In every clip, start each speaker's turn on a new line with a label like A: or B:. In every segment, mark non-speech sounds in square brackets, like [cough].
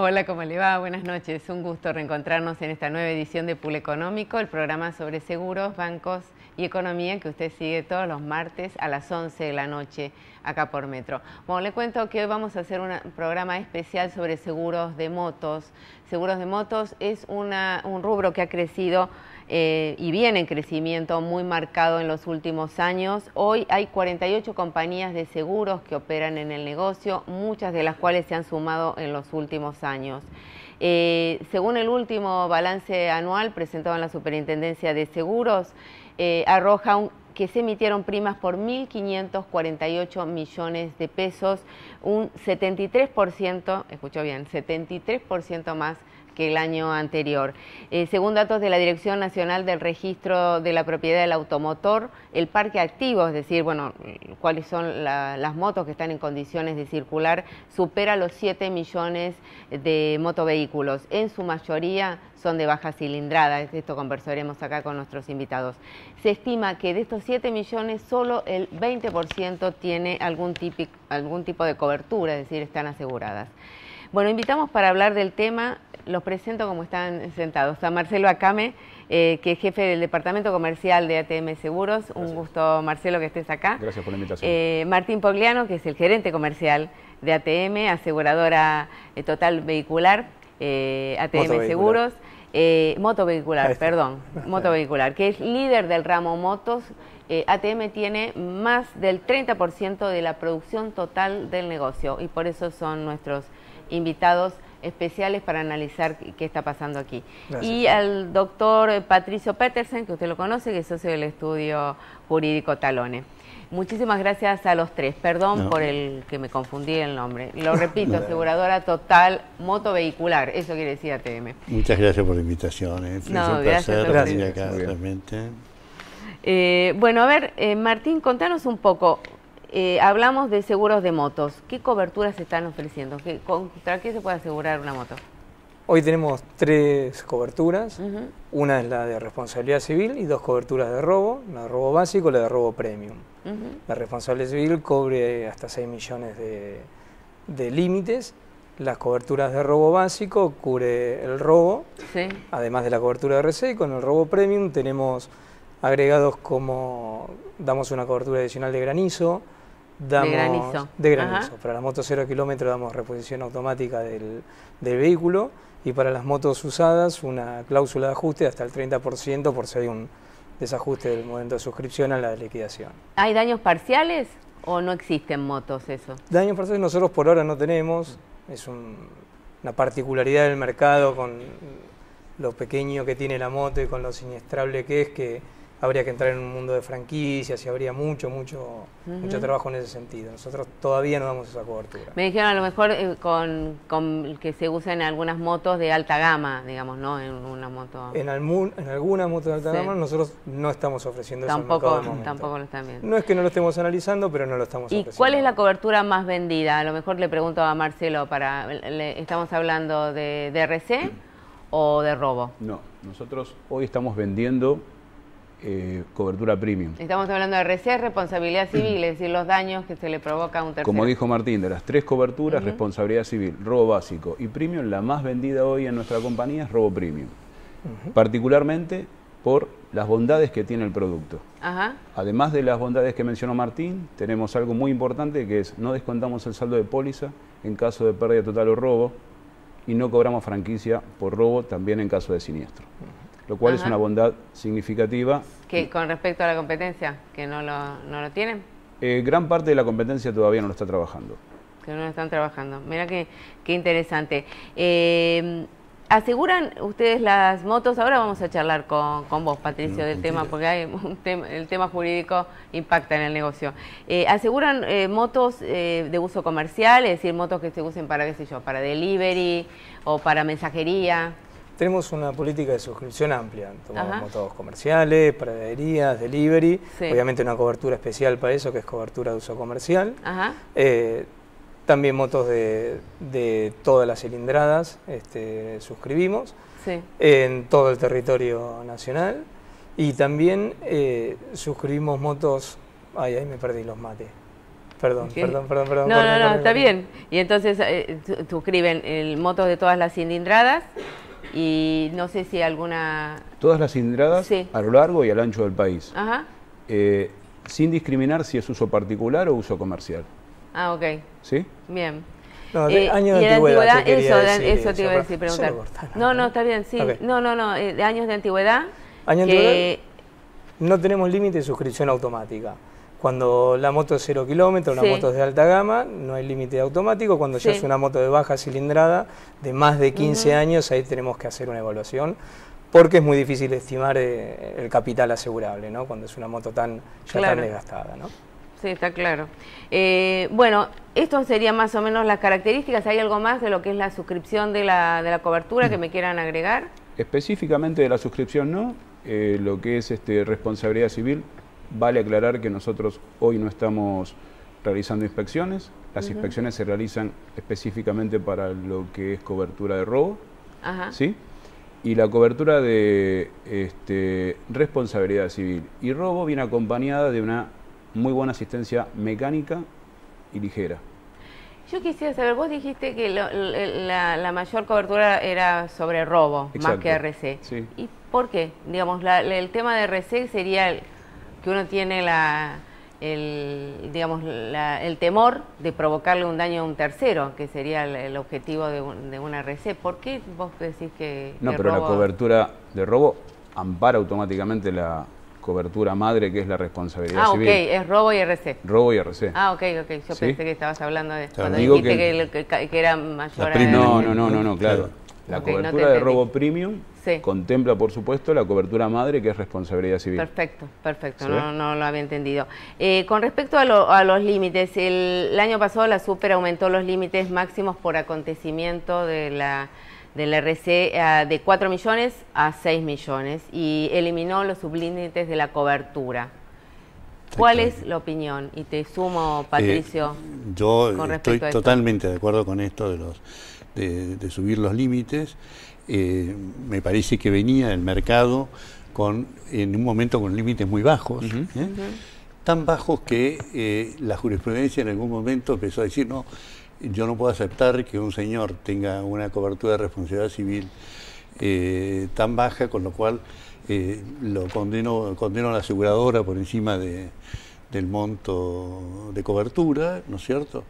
A: Hola, ¿cómo le va? Buenas noches. Un gusto reencontrarnos en esta nueva edición de Pool Económico, el programa sobre seguros, bancos y economía que usted sigue todos los martes a las 11 de la noche acá por Metro. Bueno, le cuento que hoy vamos a hacer un programa especial sobre seguros de motos. Seguros de motos es una, un rubro que ha crecido eh, y viene en crecimiento muy marcado en los últimos años. Hoy hay 48 compañías de seguros que operan en el negocio, muchas de las cuales se han sumado en los últimos años. Eh, según el último balance anual presentado en la Superintendencia de Seguros, eh, arroja que se emitieron primas por 1.548 millones de pesos, un 73%, escuchó bien, 73% más que el año anterior. Eh, según datos de la Dirección Nacional del Registro de la Propiedad del Automotor, el parque activo, es decir, bueno, cuáles son las motos que están en condiciones de circular, supera los 7 millones de motovehículos. En su mayoría son de baja cilindrada, esto conversaremos acá con nuestros invitados. Se estima que de estos 7 millones solo el 20% tiene algún, algún tipo de cobertura, es decir, están aseguradas. Bueno, invitamos para hablar del tema, los presento como están sentados. Está Marcelo Acame, eh, que es jefe del Departamento Comercial de ATM Seguros. Un gusto, Marcelo, que estés acá.
B: Gracias por la invitación.
A: Eh, Martín Pogliano, que es el gerente comercial de ATM, aseguradora eh, total vehicular, ATM Seguros. moto perdón, [laughs] moto que es líder del ramo motos. ATM tiene más del 30% de la producción total del negocio y por eso son nuestros invitados especiales para analizar qué está pasando aquí. Y al doctor eh, Patricio Petersen, que usted lo conoce, que es socio del estudio jurídico Talone. Muchísimas gracias a los tres. Perdón por el que me confundí el nombre. Lo [laughs] repito, aseguradora total motovehicular. Eso quiere decir ATM.
C: Muchas gracias por la invitación. ¿eh? un placer venir acá
A: eh, bueno, a ver, eh, Martín, contanos un poco. Eh, hablamos de seguros de motos. ¿Qué coberturas se están ofreciendo? ¿Qué, ¿Contra qué se puede asegurar una moto?
D: Hoy tenemos tres coberturas. Una es la de responsabilidad civil y dos coberturas de robo. La de robo básico y la de robo premium. La responsabilidad civil cobre hasta 6 millones de, límites. Las coberturas de robo básico cubre el robo, además de la cobertura de RC. con el robo premium tenemos agregados como damos una cobertura adicional de granizo, de granizo, de para la moto 0 kilómetro damos reposición automática del, vehículo y para las motos usadas una cláusula de ajuste hasta el 30% por si hay un desajuste del momento de suscripción a la liquidación.
A: ¿Hay daños parciales o no existen motos eso?
D: Daños parciales nosotros por ahora no tenemos, es una particularidad del mercado con lo pequeño que tiene la moto y con lo siniestrable que es que habría que entrar en un mundo de franquicias y habría mucho, mucho, mucho trabajo en ese sentido. Nosotros todavía no damos esa cobertura. Me
A: dijeron a lo mejor eh, con, con, que se usen algunas motos de alta gama, digamos, ¿no? En una moto.
D: En, en algunas motos de alta gama nosotros no estamos ofreciendo tampoco, eso.
A: Tampoco lo están viendo.
D: No es que no lo estemos analizando, pero no lo estamos ¿Y ofreciendo.
A: ¿Y cuál es la cobertura más vendida? A lo mejor le pregunto a Marcelo para. ¿Estamos hablando de DRC o de
B: robo? No, nosotros hoy estamos vendiendo eh, cobertura premium.
A: Estamos hablando de RC, responsabilidad mm. civil, es decir, los daños que se le provoca a un tercero. Como
B: dijo Martín, de las tres coberturas, responsabilidad civil, robo básico y premium, la más vendida hoy en nuestra compañía es robo premium. Particularmente por las bondades que tiene el producto. Además de las bondades que mencionó Martín, tenemos algo muy importante que es no descontamos el saldo de póliza en caso de pérdida total o robo y no cobramos franquicia por robo también en caso de siniestro lo cual es una bondad significativa.
A: ¿Qué ¿Con respecto a la competencia? ¿Que no lo, tienen?
B: Eh, gran parte de la competencia todavía no lo está trabajando.
A: Que no lo están trabajando. Mira qué, qué interesante. Eh, ¿Aseguran ustedes las motos? Ahora vamos a charlar con, vos, Patricio, del tema, porque hay [laughs] el tema jurídico impacta en el negocio. Eh, ¿Aseguran motos de uso comercial? Es decir, motos que se usen para, qué sé yo, para delivery o para mensajería. Tenemos una
D: política de suscripción amplia, tomamos motos comerciales, praderías, delivery, obviamente una cobertura especial para eso que es cobertura de uso comercial. Eh, también motos de, todas las cilindradas este, suscribimos en todo el territorio nacional y también eh, suscribimos motos ay ahí me perdí los mates Perdón, perdón, perdón, perdón. No, no, no, está
A: bien. Y entonces suscriben eh, motos de todas las cilindradas y no sé si alguna...
B: Todas las cilindradas a lo largo y al ancho del país. Ajá. Eh, sin discriminar si es uso particular o uso comercial. Ah, ok. ¿Sí?
A: Bien. No, de eh, años de antigüedad, eso, eso, te iba a decir, preguntar. No, no, está bien, sí. No, no, no, eh, de años de antigüedad. Años de antigüedad.
D: No tenemos límite de suscripción automática. Cuando la moto es cero kilómetros, una moto es de alta gama, no hay límite automático. Cuando ya es una moto de baja cilindrada, de más de 15 años, ahí tenemos que hacer una evaluación porque es muy difícil estimar eh, el capital asegurable, ¿no? Cuando es una moto tan, ya tan desgastada, ¿no?
A: Sí, está claro. Eh, bueno, esto serían más o menos las características. ¿Hay algo más de lo que es la suscripción de la, cobertura que mm. me quieran agregar?
B: Específicamente de la suscripción no, eh, lo que es este, responsabilidad civil Vale aclarar que nosotros hoy no estamos realizando inspecciones. Las inspecciones se realizan específicamente para lo que es cobertura de robo. Ajá. ¿sí? Y la cobertura de este, responsabilidad civil y robo viene acompañada de una muy buena asistencia mecánica y ligera.
A: Yo quisiera saber, vos dijiste que la, mayor cobertura era sobre robo, más que RC. ¿Y por qué? Digamos, el tema de RC sería uno tiene la, el, digamos, la, el temor de provocarle un daño a un tercero, que sería el, objetivo de, un, de, una RC. ¿Por qué vos decís que... No, pero la cobertura
B: de robo ampara automáticamente la cobertura madre, que es la responsabilidad ah, civil. Ah, ok,
A: es robo y RC.
B: Robo y RC.
A: Ah, ok, ok. Yo pensé que estabas hablando de... esto cuando dijiste que, que, era mayor... No, no, no, no,
B: no, claro. La cobertura de robo premium Contempla, por supuesto, la cobertura madre, que es responsabilidad civil.
A: Perfecto, perfecto, no, lo había entendido. Eh, con respecto a, los límites, el, año pasado la super aumentó los límites máximos por acontecimiento de la del RC de 4 eh, millones a 6 millones y eliminó los sublímites de la cobertura. ¿Cuál es la opinión? Y te sumo, Patricio. Eh, yo estoy totalmente
C: de acuerdo con esto de los de subir los límites. Eh, me parece que venía del mercado con, en un momento con límites muy bajos. ¿eh? Tan bajos que eh, la jurisprudencia en algún momento empezó a decir, no, yo no puedo aceptar que un señor tenga una cobertura de responsabilidad civil tan baja, con lo cual lo condeno, a la aseguradora por encima de, del monto de cobertura, ¿no es cierto?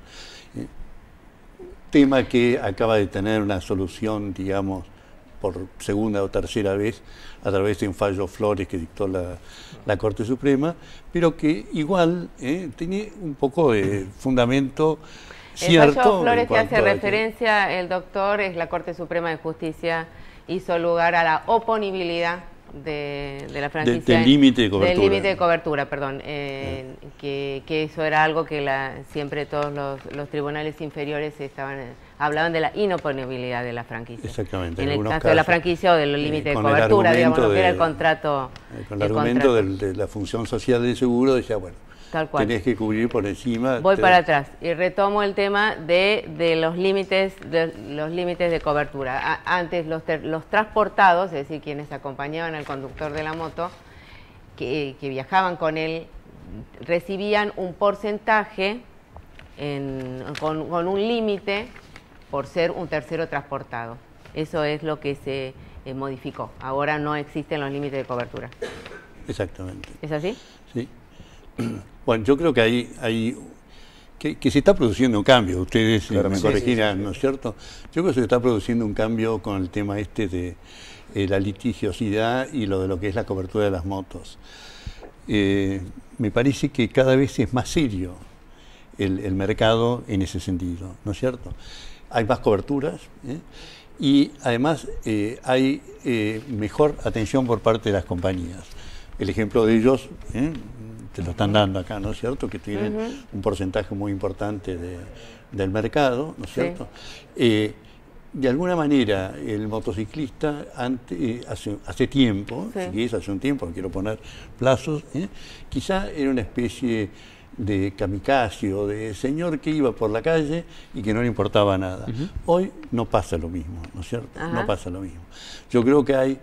C: tema que acaba de tener una solución, digamos, por segunda o tercera vez a través de un fallo Flores que dictó la, Corte Suprema, pero que igual eh, tiene un poco de fundamento cierto. El fallo Flores que hace
A: referencia el doctor es la Corte Suprema de Justicia hizo lugar a la oponibilidad de, la franquicia. del límite de cobertura. límite de cobertura, perdón. que, eso era algo que la, siempre todos los, tribunales inferiores estaban hablaban de la inoponibilidad de la franquicia.
C: Exactamente. En, el caso de la franquicia
A: o del eh, límite de cobertura, digamos, que era el contrato.
C: Eh, con el, argumento de la función social del seguro, decía, bueno, Tal cual. Tenés que cubrir por encima. Voy para atrás
A: y retomo el tema de, los límites de los límites de cobertura. antes los, transportados, es decir, quienes acompañaban al conductor de la moto, que, viajaban con él, recibían un porcentaje con, un límite por ser un tercero transportado. Eso es lo que se eh, modificó. Ahora no existen los límites de cobertura.
C: Exactamente. ¿Es así? [clears throat] Bueno, yo creo que hay, que, se está produciendo un cambio, ustedes eh, me corregirán, ¿no es cierto? Yo creo que se está produciendo un cambio con el tema este de eh, la litigiosidad y lo de lo que es la cobertura de las motos. Eh, me parece que cada vez es más serio el, mercado en ese sentido, ¿no es cierto? Hay más coberturas y además hay mejor atención por parte de las compañías. El ejemplo de ellos, ¿eh? te lo están dando acá, ¿no es cierto? Que tienen un porcentaje muy importante del mercado, ¿no es cierto? Eh, de alguna manera, el motociclista eh, hace, tiempo, si quieres, hace un tiempo, no quiero poner plazos, ¿eh? quizá era una especie de kamikaze o de señor que iba por la calle y que no le importaba nada. Hoy no pasa lo mismo, ¿no es cierto? No pasa lo mismo. Yo creo que hay,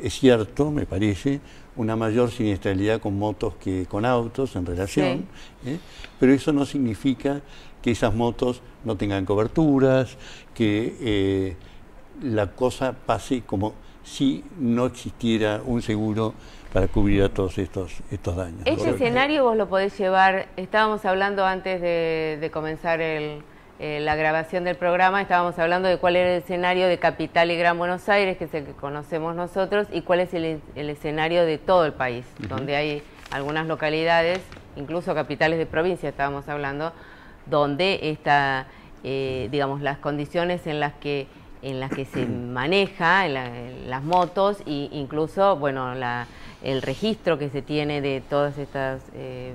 C: es cierto, me parece, una mayor siniestralidad con motos que con autos en relación, ¿eh? pero eso no significa que esas motos no tengan coberturas, que eh, la cosa pase como si no existiera un seguro para cubrir a todos estos, estos daños. Ese escenario
A: vos lo podés llevar, estábamos hablando antes de comenzar el, eh, la grabación del programa estábamos hablando de cuál era el escenario de Capital y Gran Buenos Aires, que es el que conocemos nosotros, y cuál es el, escenario de todo el país, donde hay algunas localidades, incluso capitales de provincia estábamos hablando, donde está, eh, digamos, las condiciones en las que en las que se maneja las motos e incluso bueno el registro que se tiene de todas estas eh,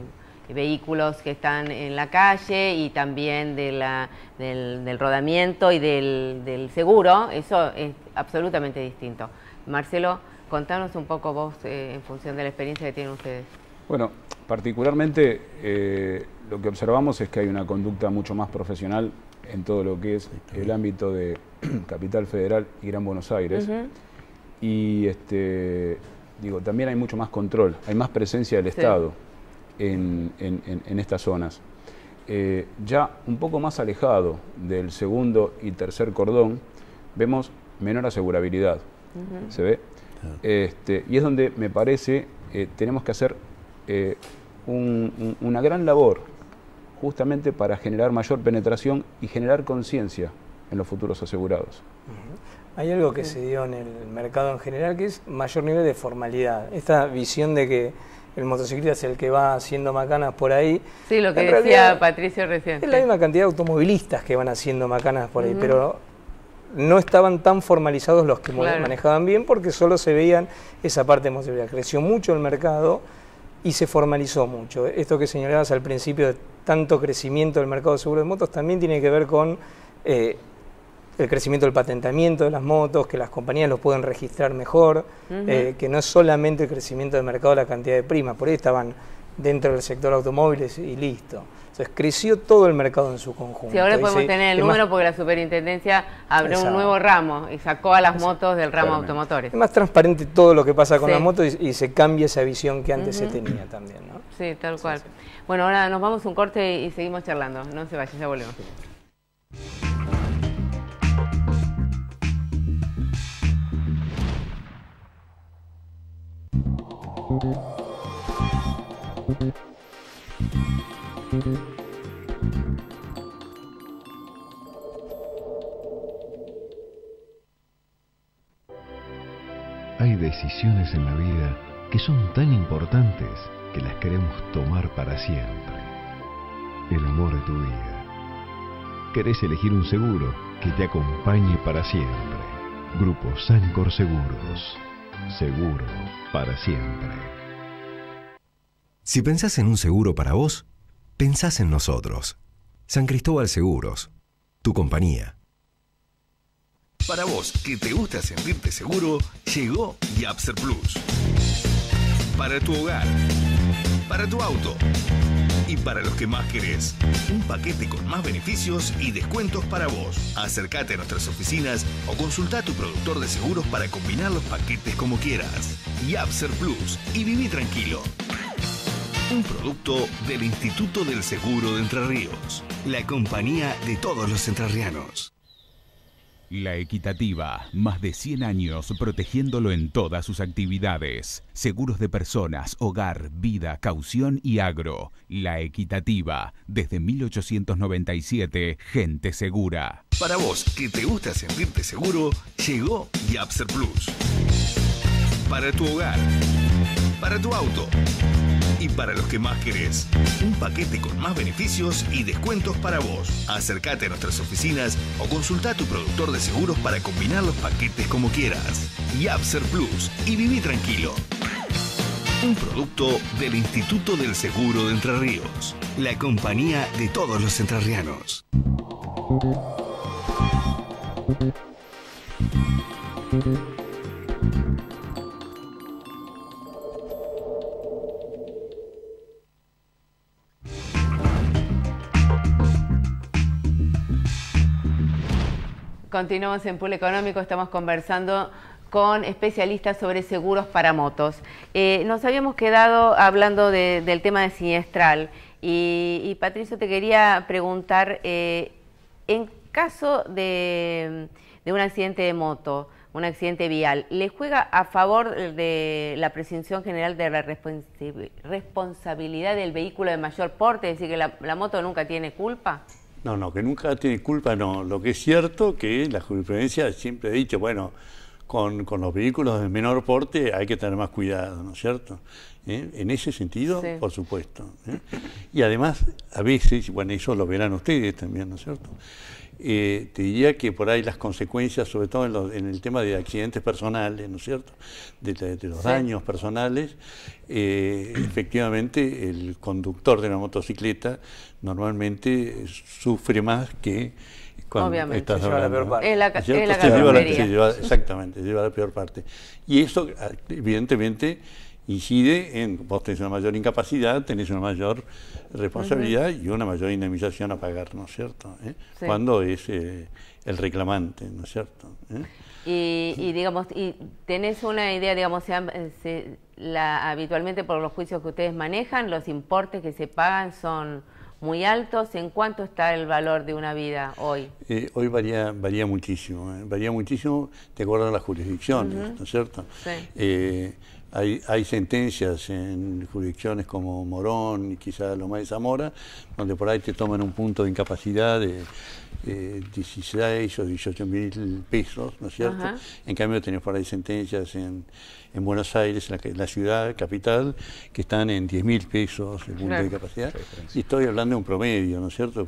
A: vehículos que están en la calle y también de la, del, rodamiento y del, seguro, eso es absolutamente distinto. Marcelo, contanos un poco vos eh, en función de la experiencia que tienen ustedes.
B: Bueno, particularmente eh, lo que observamos es que hay una conducta mucho más profesional en todo lo que es el ámbito de [clears throat] Capital Federal y Gran Buenos Aires. Y este, digo, también hay mucho más control, hay más presencia del Estado en, estas zonas. Eh, ya un poco más alejado del segundo y tercer cordón, vemos menor asegurabilidad. ¿Se ve? Este, y es donde me parece eh, tenemos que hacer eh, una gran labor justamente para generar mayor penetración y generar conciencia en los futuros asegurados.
D: Hay algo que se dio en el mercado en general que es mayor nivel de formalidad. Esta visión de que el motociclista es el que va haciendo macanas por ahí. Sí, lo que decía
A: Patricio recién. Es
D: la misma cantidad de automovilistas que van haciendo macanas por ahí, pero no estaban tan formalizados los que manejaban bien porque solo se veían esa parte de motocicleta. Creció mucho el mercado y se formalizó mucho. Esto que señalabas al principio de tanto crecimiento del mercado de seguros de motos también tiene que ver con eh, el crecimiento del patentamiento de las motos, que las compañías los pueden registrar mejor, eh, que no es solamente el crecimiento del mercado la cantidad de primas, por ahí estaban dentro del sector automóviles y listo. Entonces creció todo el mercado en su conjunto. Sí, ahora podemos tener el número
A: porque la superintendencia abrió un nuevo ramo y sacó a las motos del ramo automotores. Es más
D: transparente todo lo que pasa con las motos y, se cambia esa visión que antes se tenía también.
A: Sí, tal cual. Bueno, ahora nos vamos un corte y seguimos charlando. No se vaya, ya volvemos.
E: Hay decisiones en la vida que son tan importantes que las queremos tomar para siempre. El amor de tu vida. Querés elegir un seguro que te acompañe para siempre. Grupo Sancor Seguros. Seguro para siempre. Si pensás en un seguro para vos, pensás en nosotros. San Cristóbal Seguros, tu compañía. Para vos, que te gusta sentirte seguro, llegó Yapser Plus. Para tu hogar, para tu auto y para los que más querés. Un paquete con más beneficios y descuentos para vos. Acércate a nuestras oficinas o consulta a tu productor de seguros para combinar los paquetes como quieras. Yapser Plus y viví tranquilo un producto del Instituto del Seguro de Entre Ríos, la compañía de todos los entrerrianos.
B: La Equitativa, más de 100 años protegiéndolo en todas sus actividades. Seguros de personas, hogar, vida, caución y agro. La Equitativa, desde 1897, gente segura.
E: Para vos, que te gusta sentirte seguro, llegó Yapser Plus. Para tu hogar, para tu auto y para los que más querés. Un paquete con más beneficios y descuentos para vos. Acércate a nuestras oficinas o consulta a tu productor de seguros para combinar los paquetes como quieras. Y Abser Plus y viví tranquilo. Un producto del Instituto del Seguro de Entre Ríos, la compañía de todos los entrerrianos.
A: Continuamos en Pool Económico, estamos conversando con especialistas sobre seguros para motos. Eh, nos habíamos quedado hablando del tema de siniestral y, Patricio te quería preguntar, eh, en caso de, un accidente de moto, un accidente vial, ¿le juega a favor de la presunción general de la responsabilidad del vehículo de mayor porte? Es decir, que la, la moto nunca tiene culpa.
C: No, no, que nunca tiene culpa, no. Lo que es cierto que la jurisprudencia siempre ha dicho, bueno, con, con los vehículos de menor porte hay que tener más cuidado, ¿no es cierto? ¿eh? En ese sentido, por supuesto. ¿eh? Y además, a veces, bueno, eso lo verán ustedes también, ¿no es cierto? Eh, te diría que por ahí las consecuencias, sobre todo en, el tema de accidentes personales, ¿no es cierto?, de, los daños personales, efectivamente el conductor de la motocicleta normalmente sufre más que cuando estás lleva la peor parte. exactamente, lleva la peor parte. Y eso, ah, evidentemente, incide en, vos tenés una mayor incapacidad, tenés una mayor responsabilidad y una mayor indemnización a pagar, ¿no es cierto? ¿Eh? Cuando es eh, el reclamante, ¿no es cierto? ¿Eh?
A: Y, digamos, y tenés una idea, digamos, la, habitualmente por los juicios que ustedes manejan, los importes que se pagan son muy altos. ¿En cuánto está el valor de una vida hoy?
C: hoy varía, varía muchísimo, varía muchísimo de acuerdo a las jurisdicciones, ¿no es cierto? Hay, sentencias en jurisdicciones como Morón y quizás Loma de Zamora, donde por ahí te toman un punto de incapacidad de 16 eh, o 18 mil pesos, ¿no es cierto? En cambio tenés por ahí sentencias en, Buenos Aires, en la, ciudad capital, que están en 10 mil pesos el punto de incapacidad. Y estoy hablando de un promedio, ¿no es cierto?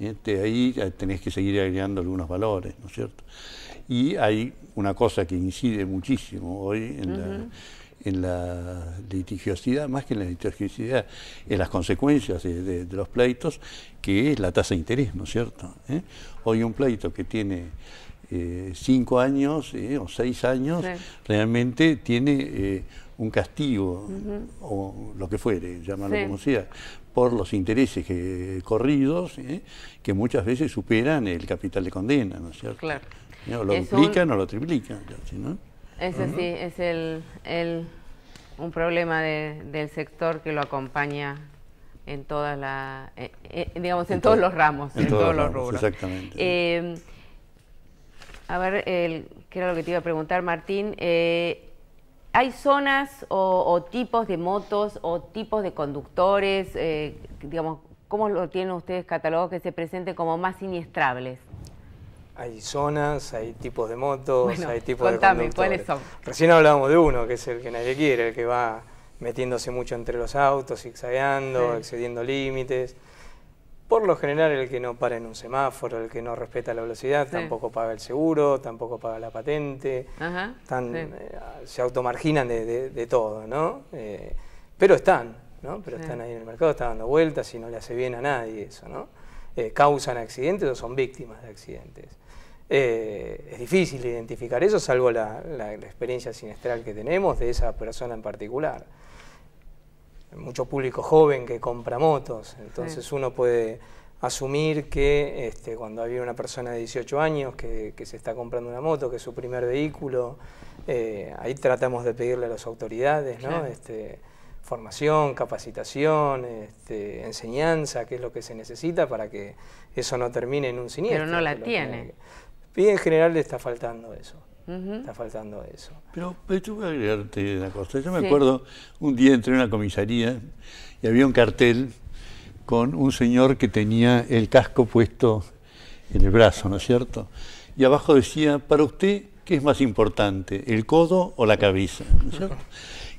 C: Este, ahí tenés que seguir agregando algunos valores, ¿no es cierto? Y hay una cosa que incide muchísimo hoy en, la, litigiosidad, más que en la litigiosidad, en las consecuencias de, los pleitos, que es la tasa de interés, ¿no es cierto? ¿Eh? Hoy un pleito que tiene eh, cinco años ¿eh? o seis años, realmente tiene un castigo o lo que fuere, llamarlo como sea, por los intereses corridos ¿eh? que muchas veces superan el capital de condena, ¿no es cierto? Claro. ¿No? Lo duplican o lo triplican. ¿no?
A: Ese sí, es el, un problema del sector que lo acompaña en todas la, eh, eh, digamos, en, todos los ramos, en, todos, los, rubros. Exactamente. a ver, el, ¿qué era lo que te iba a preguntar, Martín? hay zonas o, tipos de motos o tipos de conductores, eh, digamos, ¿cómo lo tienen ustedes catalogados que se presenten como más siniestrables?
D: Hay zonas, hay tipos de motos, hay tipos de conductores. ¿cuáles son? Recién hablábamos de uno, que es el que nadie quiere, el que va metiéndose mucho entre los autos, zigzagueando, excediendo límites. Por lo general, el que no para en un semáforo, el que no respeta la velocidad, tampoco paga el seguro, tampoco paga la patente,
A: eh,
D: se automarginan de, todo, ¿no? Eh, pero están, ¿no? Pero están ahí en el mercado, están dando vueltas y no le hace bien a nadie eso, ¿no? Eh, causan accidentes o son víctimas de accidentes. es difícil identificar eso, salvo la, experiencia siniestral que tenemos de esa persona en particular mucho público joven que compra motos, entonces uno puede asumir que este, cuando había una persona de 18 años que, se está comprando una moto, que es su primer vehículo, eh, ahí tratamos de pedirle a las autoridades ¿no? este, formación, capacitación, este, enseñanza, qué es lo que se necesita para que eso no termine en un siniestro. Pero no la tiene. y en general le está faltando eso. Está faltando eso.
C: Pero, yo voy a agregarte una cosa. Yo me acuerdo, un día entré en una comisaría y había un cartel con un señor que tenía el casco puesto en el brazo, ¿no es cierto? Y abajo decía, para usted, ¿qué es más importante, el codo o la cabeza?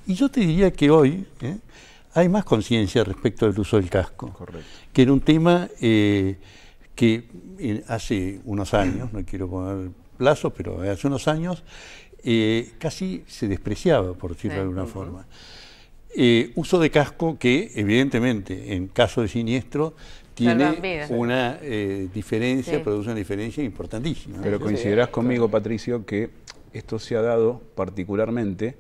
C: Y yo te diría que hoy ¿eh? hay más conciencia respecto al uso del casco, Correcto. que era un tema eh, que eh, hace unos años, no quiero poner plazo, pero hace unos años, eh, casi se despreciaba, por decirlo de alguna forma. Eh, uso de casco que, evidentemente, en caso de siniestro, tiene una eh, diferencia, produce una diferencia
B: importantísima. Pero coincidirás conmigo, Patricio, que esto se ha dado particularmente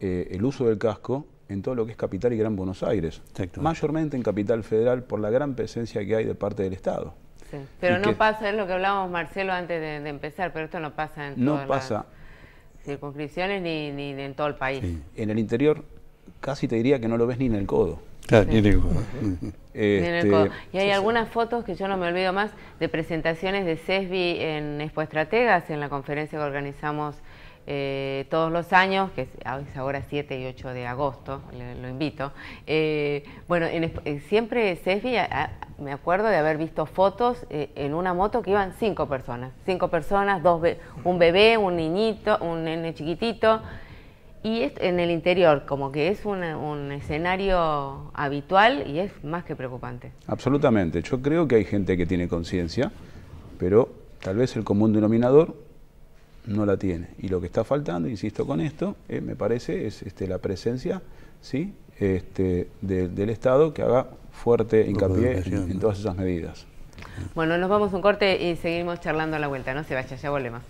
B: el uso del casco en todo lo que es Capital y Gran Buenos Aires, mayormente en Capital Federal por la gran presencia que hay de parte del Estado. Pero no
A: pasa, es lo que hablábamos Marcelo antes de, empezar, pero esto no pasa en no pasa. circunscripciones ni, ni, en todo el país.
B: En el interior casi te diría que no lo ves ni en el codo. Claro, Y
A: hay algunas fotos que yo no me olvido más de presentaciones de CESBI en Expo Estrategas, en la conferencia que organizamos eh, todos los años, que es ah, ahora 7 y 8 de agosto, lo invito. Eh, bueno, eh, siempre Sefi, me acuerdo de haber visto fotos en una moto que iban cinco personas, cinco personas, dos un bebé, un niñito, un nene chiquitito. Y en el interior, como que es un escenario habitual y es más que preocupante.
B: Absolutamente. Yo creo que hay gente que tiene conciencia, pero tal vez el común denominador no la tiene. Y lo que está faltando, insisto con esto, eh, me parece, es este, la presencia ¿sí? Este, del Estado que haga fuerte hincapié en, todas esas medidas.
A: Bueno, nos vamos un corte y seguimos charlando a la vuelta. No se vaya, ya volvemos.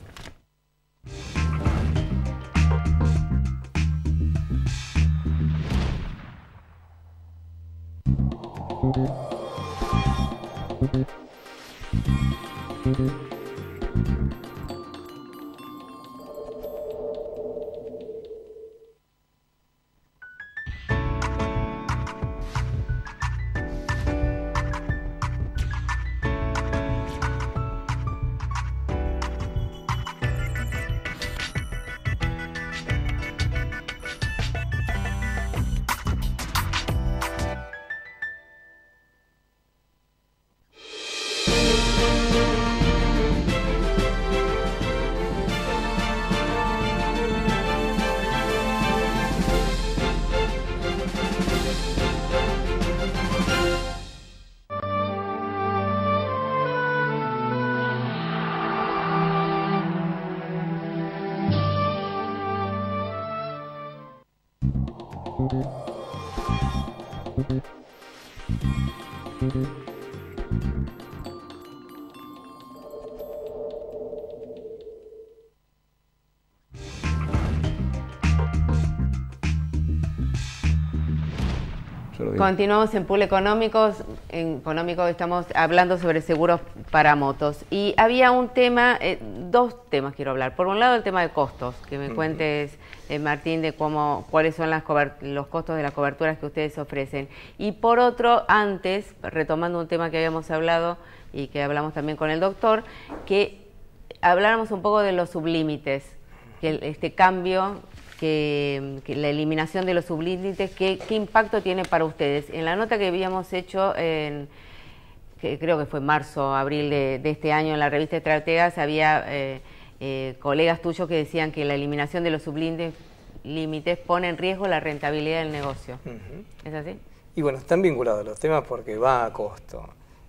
A: Continuamos en pool económicos. En económico estamos hablando sobre seguros para motos. Y había un tema, eh, dos temas quiero hablar. Por un lado, el tema de costos, que me cuentes, eh, Martín, de cómo, cuáles son los costos de las coberturas que ustedes ofrecen. Y por otro, antes, retomando un tema que habíamos hablado y que hablamos también con el doctor, que habláramos un poco de los sublímites, que este cambio que, la eliminación de los sublímites, ¿qué, impacto tiene para ustedes? En la nota que habíamos hecho que creo que fue marzo, o abril de, este año en la revista Estrategas, había eh, eh, colegas tuyos que decían que la eliminación de los sublímites pone en riesgo la rentabilidad del negocio. ¿Es así?
D: Y bueno, están vinculados los temas porque va a costo.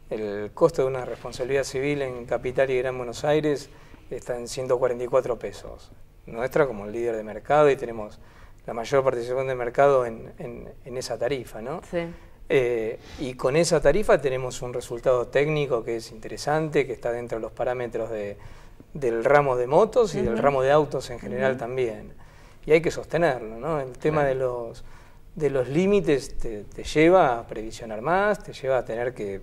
D: El costo de una responsabilidad civil en Capital y Gran Buenos Aires está en 144 pesos nuestra como líder de mercado y tenemos la mayor participación de mercado en, esa tarifa, ¿no? Eh, y con esa tarifa tenemos un resultado técnico que es interesante, que está dentro de los parámetros de, del ramo de motos y del ramo de autos en general también. Y hay que sostenerlo, ¿no? El tema de los de los límites te, lleva a previsionar más, te lleva a tener que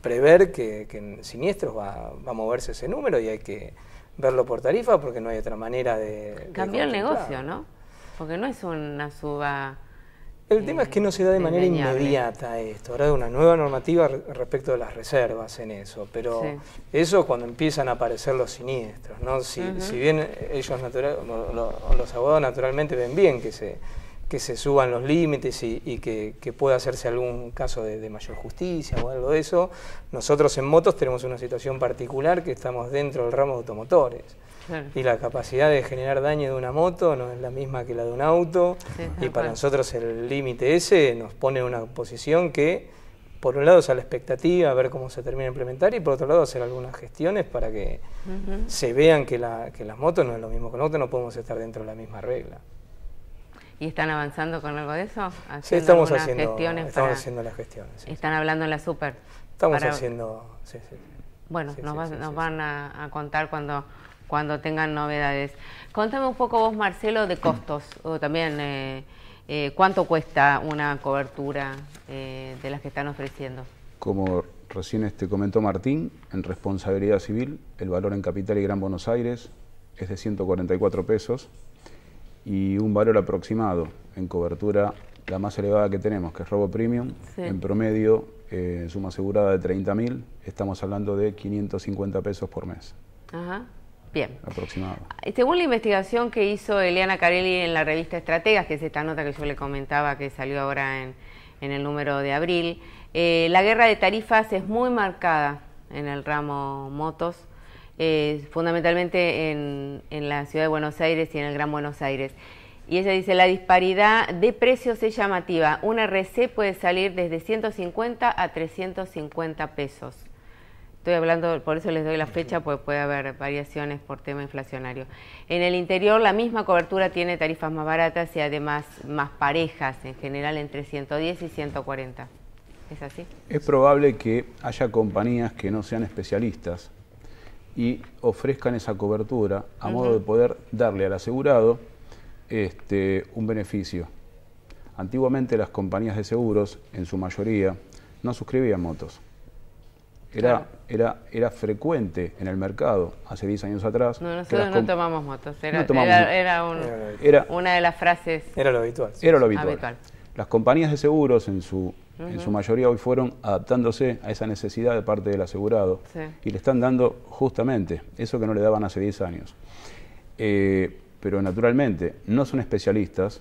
D: prever que, que en siniestros va a moverse ese número y hay que verlo por tarifa porque no hay otra manera de... Cambiar el negocio,
A: ¿no? Porque no es una suba... El tema es que no se da de eh, manera inmediata esto. Ahora
D: una nueva normativa respecto de las reservas en eso, pero eso cuando empiezan a aparecer los siniestros, ¿no? Si, si bien ellos, natural, los abogados naturalmente ven bien que se que se suban los límites y, que, pueda hacerse algún caso de, mayor justicia o algo de eso. Nosotros en motos tenemos una situación particular que estamos dentro del ramo de automotores. Y la capacidad de generar daño de una moto no es la misma que la de un auto. y para nosotros el límite ese nos pone en una posición que, por un lado, es a la expectativa, a ver cómo se termina de implementar, y por otro lado, hacer algunas gestiones para que se vean que, las motos no es lo mismo que auto, no podemos estar dentro de la misma regla.
A: ¿Y están avanzando con algo de eso? Sí, estamos haciendo, las gestiones. están hablando en la super. Estamos haciendo, sí, Bueno, nos, van a, contar cuando, cuando tengan novedades. Contame un poco vos, Marcelo, de costos, o también eh, eh, cuánto cuesta una cobertura eh, de las que están ofreciendo.
B: Como recién este comentó Martín, en responsabilidad civil, el valor en capital y Gran Buenos Aires es de 144 pesos y un valor aproximado en cobertura, la más elevada que tenemos, que es Robo Premium, en promedio eh, en suma asegurada de 30.000, estamos hablando de 550 pesos por mes.
A: Ajá. Bien. Aproximado. Ah, según la investigación que hizo Eliana Carelli en la revista Estrategas, que es esta nota que yo le comentaba que salió ahora en, el número de abril, eh, la guerra de tarifas es muy marcada en el ramo motos eh, fundamentalmente en, la ciudad de Buenos Aires y en el Gran Buenos Aires. Y ella dice, la disparidad de precios es llamativa. Una RC puede salir desde 150 a 350 pesos. Estoy hablando, por eso les doy la fecha, porque puede haber variaciones por tema inflacionario. En el interior, la misma cobertura tiene tarifas más baratas y además más parejas, en general entre 110 y 140. ¿Es así?
B: Es probable que haya compañías que no sean especialistas y ofrezcan esa cobertura a modo de poder darle al asegurado este, un beneficio. Antiguamente las compañías de seguros, en su mayoría, no suscribían motos. Era, era, era frecuente en el mercado hace 10 años atrás. No, nosotros no
A: tomamos motos. Era, una de las frases. Era lo habitual. Era lo habitual.
B: Las compañías de seguros, en su en su mayoría hoy fueron adaptándose a esa necesidad de parte del asegurado y le están dando justamente eso que no le daban hace 10 años. Eh, pero naturalmente no son especialistas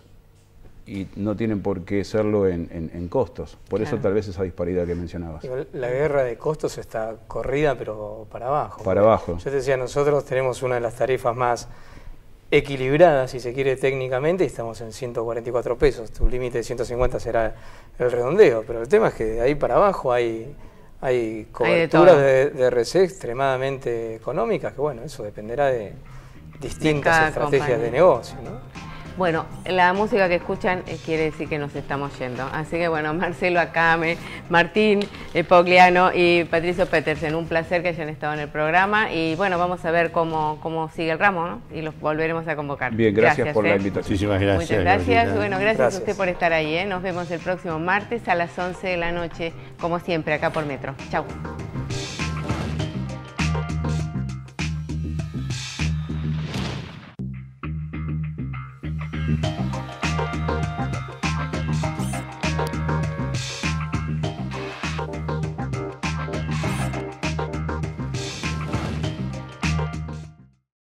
B: y no tienen por qué serlo en, costos. Por eso tal vez esa disparidad que mencionabas.
D: La guerra de costos está corrida, pero para abajo. Para abajo. Yo te decía, nosotros tenemos una de las tarifas más equilibrada, si se quiere, técnicamente, y estamos en 144 pesos. Tu límite de 150 será el redondeo, pero el tema es que de ahí para abajo hay, hay coberturas de, de, extremadamente económicas, que bueno, eso dependerá de distintas estrategias de negocio. ¿no?
A: Bueno, la música que escuchan eh, quiere decir que nos estamos yendo. Así que bueno, [laughs] Marcelo Acame, Martín eh, Pogliano y Patricio Petersen, un placer que hayan estado en el programa y bueno, vamos a ver cómo, cómo sigue el ramo y los volveremos a convocar. Bien, gracias, por la eh. invitación.
C: Muchísimas gracias. Muchas gracias. Bueno, gracias, gracias, a usted
A: por estar ahí. Nos vemos el próximo martes a las 11 de la noche, como siempre, acá por Metro. Chau. Mm-hmm.